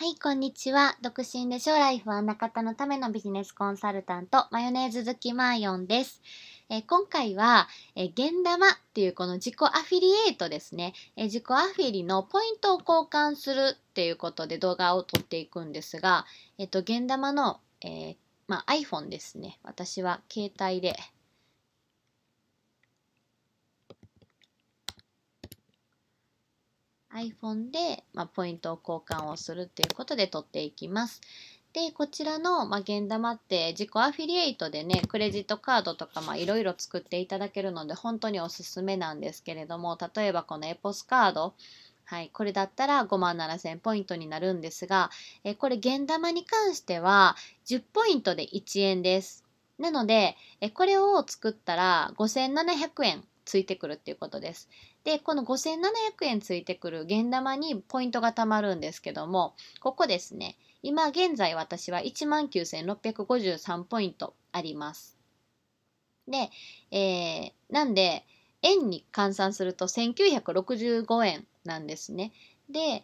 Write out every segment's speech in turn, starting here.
はい、こんにちは。独身で将来不安な方のためのビジネスコンサルタント、マヨネーズ好きマーヨンです。え今回は、えー、ゲン玉っていうこの自己アフィリエイトですね、え自己アフィリのポイントを交換するっていうことで動画を撮っていくんですが、えっ、と、ゲン玉の、えまあ、iPhone ですね。私は携帯で iPhone で、まあ、ポイントを交換をするっていうことで取っていきます。で、こちらの、まあ、現玉って自己アフィリエイトでね、クレジットカードとか、まあ、いろいろ作っていただけるので、本当におすすめなんですけれども、例えばこのエポスカード、はい、これだったら5万7000ポイントになるんですが、えこれ、現玉に関しては、10ポイントで1円です。なので、えこれを作ったら5700円ついてくるっていうことです。で、この5700円ついてくる現玉にポイントが貯まるんですけども、ここですね、今現在私は19,653ポイントあります。で、えー、なんで、円に換算すると1965円なんですね。で、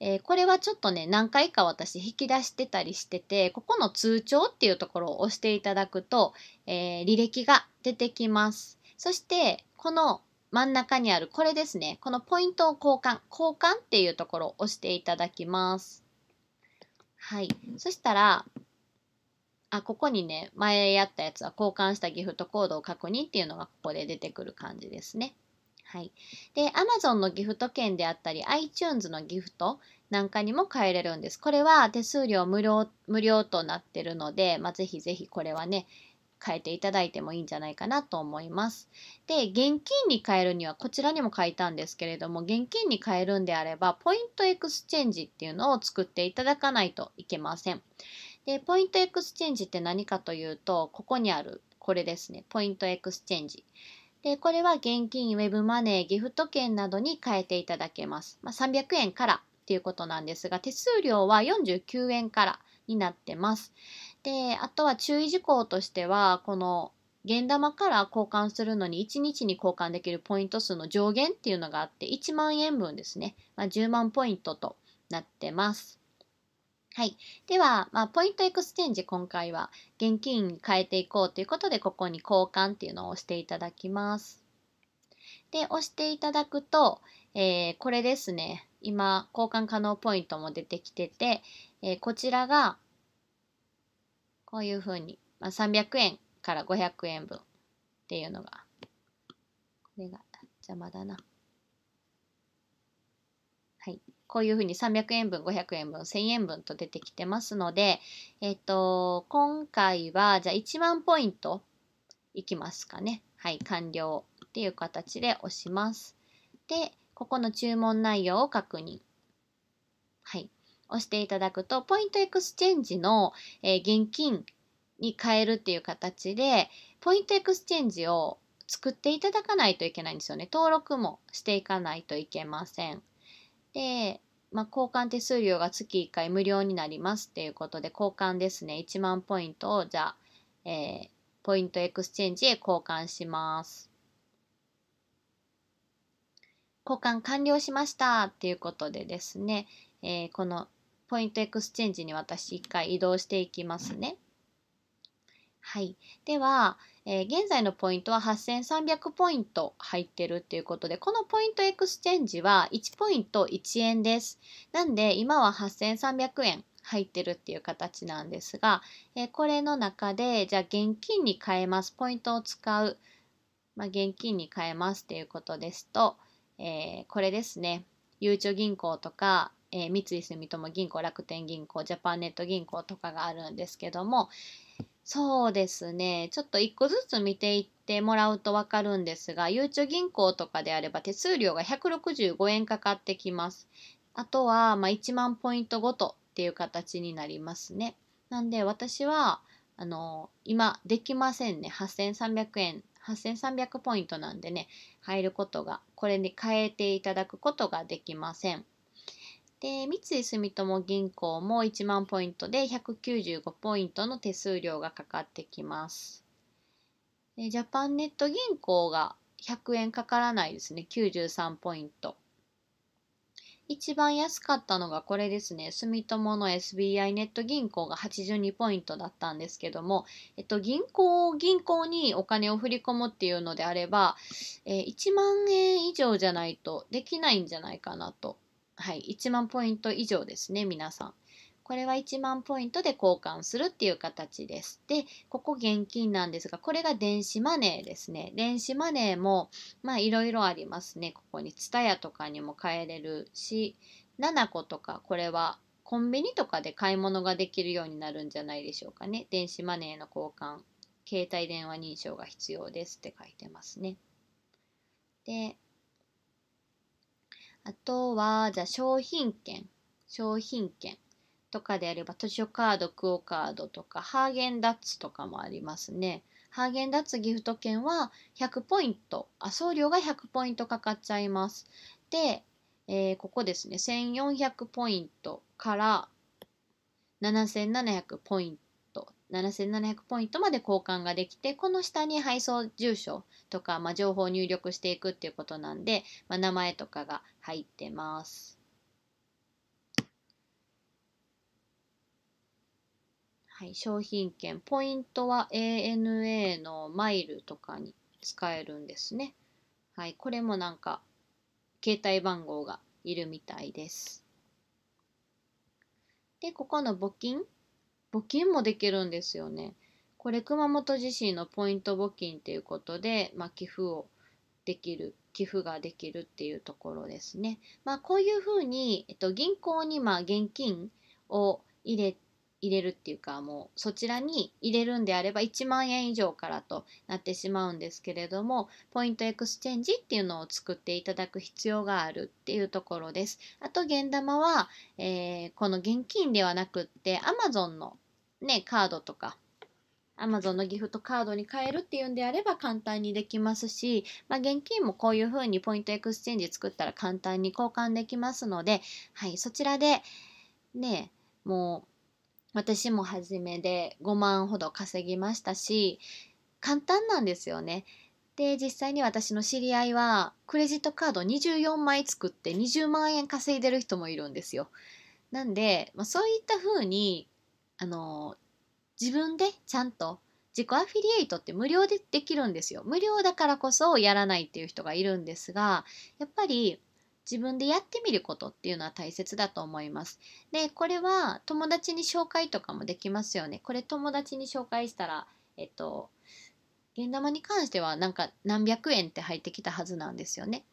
えー、これはちょっとね何回か私引き出してたりしててここの通帳っていうところを押していただくと、えー、履歴が出てきます。そしてこの真ん中にあるこれですね。このポイントを交換、交換っていうところを押していただきます。はい。そしたら、あ、ここにね、前やったやつは交換したギフトコードを確認っていうのがここで出てくる感じですね。はい。で、Amazon のギフト券であったり、iTunes のギフトなんかにも変えれるんです。これは手数料無料無料となってるので、まあ、ぜひぜひこれはね、変えていただいてもいいんじゃないかなと思います。で、現金に変えるには、こちらにも書いたんですけれども、現金に変えるんであれば、ポイントエクスチェンジっていうのを作っていただかないといけません。で、ポイントエクスチェンジって何かというと、ここにある、これですね、ポイントエクスチェンジ。で、これは現金、ウェブマネー、ギフト券などに変えていただけます。まあ、300円からっていうことなんですが、手数料は49円からになってます。で、あとは注意事項としては、この、現玉から交換するのに1日に交換できるポイント数の上限っていうのがあって、1万円分ですね。まあ、10万ポイントとなってます。はい。では、まあ、ポイントエクスチェンジ今回は現金に変えていこうということで、ここに交換っていうのを押していただきます。で、押していただくと、えー、これですね。今、交換可能ポイントも出てきてて、えー、こちらがこういうふうに、まあ、300円から500円分っていうのが、これが邪魔だな。はい。こういうふうに300円分、500円分、1000円分と出てきてますので、えっ、と、今回は、じゃあ1万ポイントいきますかね。はい、完了っていう形で押します。で、ここの注文内容を確認。はい。押していただくと、ポイントエクスチェンジの、え現金に変えるっていう形で、ポイントエクスチェンジを作っていただかないといけないんですよね。登録もしていかないといけません。で、まあ、交換手数料が月1回無料になりますっていうことで、交換ですね。1万ポイントを、じゃあ、えー、ポイントエクスチェンジへ交換します。交換完了しましたっていうことでですね、えー、このポイントエクスチェンジに私一回移動していきますね。はい。では、えー、現在のポイントは8300ポイント入ってるっていうことで、このポイントエクスチェンジは1ポイント1円です。なんで、今は8300円入ってるっていう形なんですが、えー、これの中で、じゃあ現金に変えます。ポイントを使う。まあ、現金に変えますっていうことですと、えー、これですね。ゆうちょ銀行とか、えー、三井住友銀行楽天銀行ジャパンネット銀行とかがあるんですけどもそうですねちょっと1個ずつ見ていってもらうと分かるんですがゆうちょ銀行とかであれば手数料が165円かかってきます。あとは、まあ、1万ポイントごとっていう形になりますね。なんで私はあの今できませんね8300円8300ポイントなんでね入ることがこれに変えていただくことができませんで三井住友銀行も1万ポイントで195ポイントの手数料がかかってきます。でジャパンネット銀行が100円かからないですね、93ポイント。一番安かったのがこれですね、住友の SBI ネット銀行が82ポイントだったんですけども、えっと、銀行、銀行にお金を振り込むっていうのであれば、えー、1万円以上じゃないとできないんじゃないかなとはい、1万ポイント以上ですね、皆さん。これは1万ポイントで交換するっていう形です。で、ここ現金なんですが、これが電子マネーですね。電子マネーも、まあいろいろありますね。ここに TSUTAYA とかにも変えれるし、7個とか、これはコンビニとかで買い物ができるようになるんじゃないでしょうかね。電子マネーの交換、携帯電話認証が必要ですって書いてますね。で、あとは、じゃあ商品券、商品券とかであれば、図書カード、クオカードとか、ハーゲンダッツとかもありますね。ハーゲンダッツギフト券は100ポイント、あ、送料が100ポイントかかっちゃいます。で、えー、ここですね、1400ポイントから7700ポイント。7700ポイントまで交換ができてこの下に配送住所とか、まあ、情報を入力していくっていうことなんで、まあ、名前とかが入ってます。はい、商品券ポイントは ANA のマイルとかに使えるんですね。はい、これもなんか携帯番号がいるみたいです。で、ここの募金募金もできるんですよね。これ熊本地震のポイント募金っていうことで、まあ、寄付をできる寄付ができるっていうところですね。まあ、こういうふうに、えっと、銀行にまあ現金を入れ入れるっていうかもうそちらに入れるんであれば1万円以上からとなってしまうんですけれどもポイントエクスチェンジっていうのを作っていただく必要があるっていうところです。あと現玉は、えー、この現金ではなくって Amazon のね、カードとか Amazon のギフトカードに変えるっていうんであれば簡単にできますし、まあ、現金もこういうふうにポイントエクスチェンジ作ったら簡単に交換できますので、はい、そちらでねもう私も初めで5万ほど稼ぎましたし簡単なんですよね。で実際に私の知り合いはクレジットカード24枚作って20万円稼いでる人もいるんですよ。なんで、まあ、そういった風にあの自分でちゃんと自己アフィリエイトって無料でできるんですよ。無料だからこそやらないっていう人がいるんですが、やっぱり自分でやってみることっていうのは大切だと思います。で、これは友達に紹介とかもできますよね。これ友達に紹介したら、えっと、現玉に関してはなんか何百円って入ってきたはずなんですよね。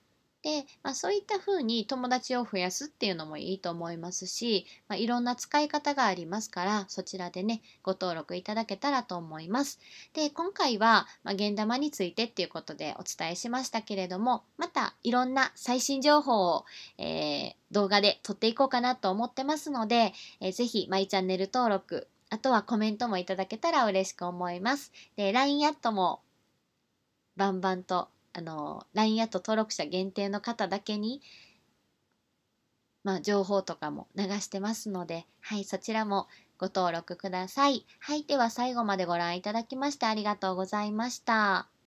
で、まあ、そういったふうに友達を増やすっていうのもいいと思いますし、まあ、いろんな使い方がありますからそちらでねご登録いただけたらと思います。で今回はま現玉についてっていうことでお伝えしましたけれどもまたいろんな最新情報を、えー、動画で撮っていこうかなと思ってますので、えー、ぜひマイチャンネル登録あとはコメントもいただけたら嬉しく思います。で LINE アットもバンバンとあの LINE アット登録者限定の方だけに、まあ、情報とかも流してますので、はい、そちらもご登録ください。はい、では最後までご覧いただきましてありがとうございました。